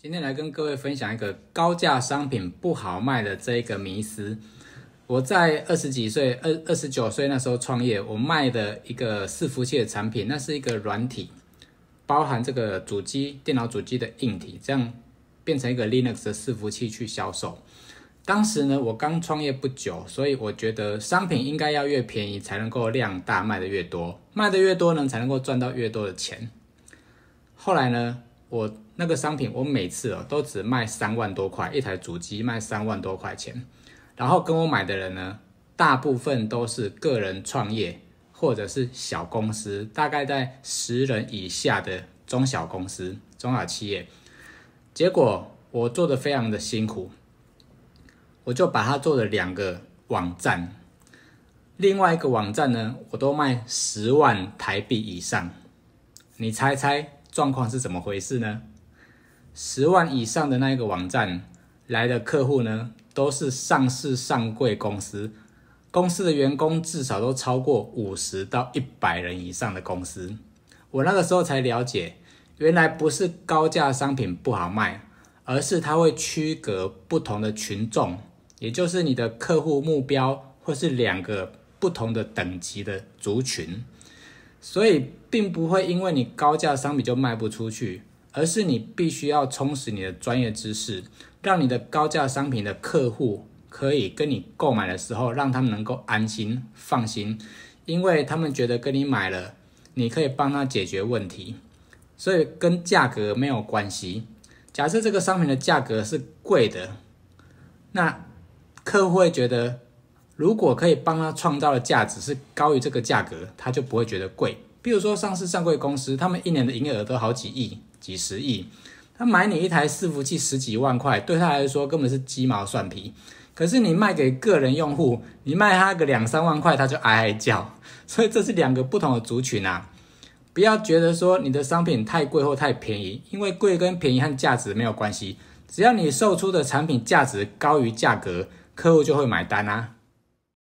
今天来跟各位分享一个高价商品不好卖的这个迷思。我在二十几岁，二二十九岁那时候创业，我卖的一个伺服器的产品，那是一个软体，包含这个主机、电脑主机的硬体，这样变成一个 Linux 的伺服器去销售。当时呢，我刚创业不久，所以我觉得商品应该要越便宜才能够量大，卖的越多，卖的越多呢才能够赚到越多的钱。后来呢？我那个商品，我每次哦都只卖三万多块，一台主机卖三万多块钱。然后跟我买的人呢，大部分都是个人创业或者是小公司，大概在十人以下的中小公司、中小企业。结果我做的非常的辛苦，我就把它做了两个网站，另外一个网站呢，我都卖十万台币以上。你猜猜？状况是怎么回事呢？十万以上的那一个网站来的客户呢，都是上市上柜公司，公司的员工至少都超过五十到一百人以上的公司。我那个时候才了解，原来不是高价商品不好卖，而是它会区隔不同的群众，也就是你的客户目标或是两个不同的等级的族群。所以，并不会因为你高价商品就卖不出去，而是你必须要充实你的专业知识，让你的高价商品的客户可以跟你购买的时候，让他们能够安心放心，因为他们觉得跟你买了，你可以帮他解决问题，所以跟价格没有关系。假设这个商品的价格是贵的，那客户会觉得。如果可以帮他创造的价值是高于这个价格，他就不会觉得贵。比如说，上市上柜公司，他们一年的营业额都好几亿、几十亿，他买你一台伺服器十几万块，对他来说根本是鸡毛蒜皮。可是你卖给个人用户，你卖他个两三万块，他就唉唉叫。所以这是两个不同的族群啊！不要觉得说你的商品太贵或太便宜，因为贵跟便宜和价值没有关系。只要你售出的产品价值高于价格，客户就会买单啊！